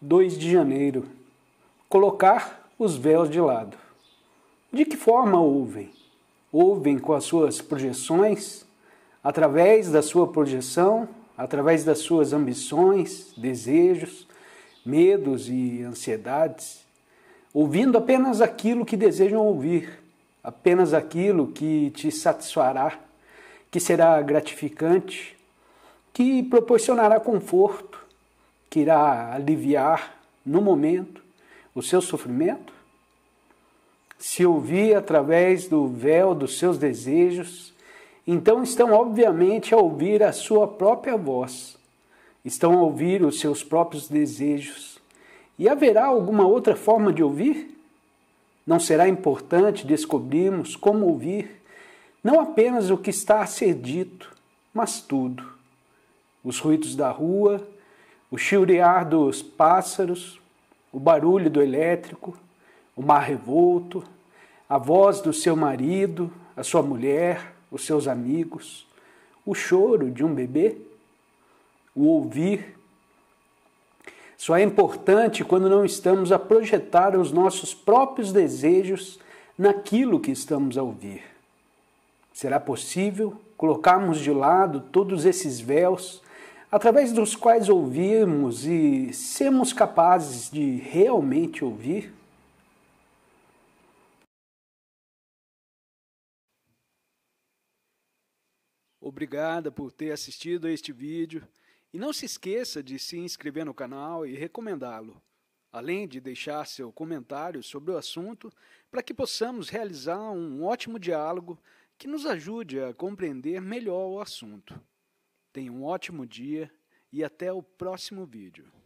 2 de janeiro. Colocar os véus de lado. De que forma ouvem? Ouvem com as suas projeções, através da sua projeção, através das suas ambições, desejos, medos e ansiedades, ouvindo apenas aquilo que desejam ouvir, apenas aquilo que te satisfará, que será gratificante, que proporcionará conforto que irá aliviar no momento o seu sofrimento? Se ouvir através do véu dos seus desejos, então estão obviamente a ouvir a sua própria voz, estão a ouvir os seus próprios desejos. E haverá alguma outra forma de ouvir? Não será importante descobrirmos como ouvir não apenas o que está a ser dito, mas tudo. Os ruídos da rua, o chilrear dos pássaros, o barulho do elétrico, o mar revolto, a voz do seu marido, a sua mulher, os seus amigos, o choro de um bebê, o ouvir. Só é importante quando não estamos a projetar os nossos próprios desejos naquilo que estamos a ouvir. Será possível colocarmos de lado todos esses véus através dos quais ouvirmos e sermos capazes de realmente ouvir? Obrigada por ter assistido a este vídeo e não se esqueça de se inscrever no canal e recomendá-lo, além de deixar seu comentário sobre o assunto para que possamos realizar um ótimo diálogo que nos ajude a compreender melhor o assunto. Tenha um ótimo dia e até o próximo vídeo.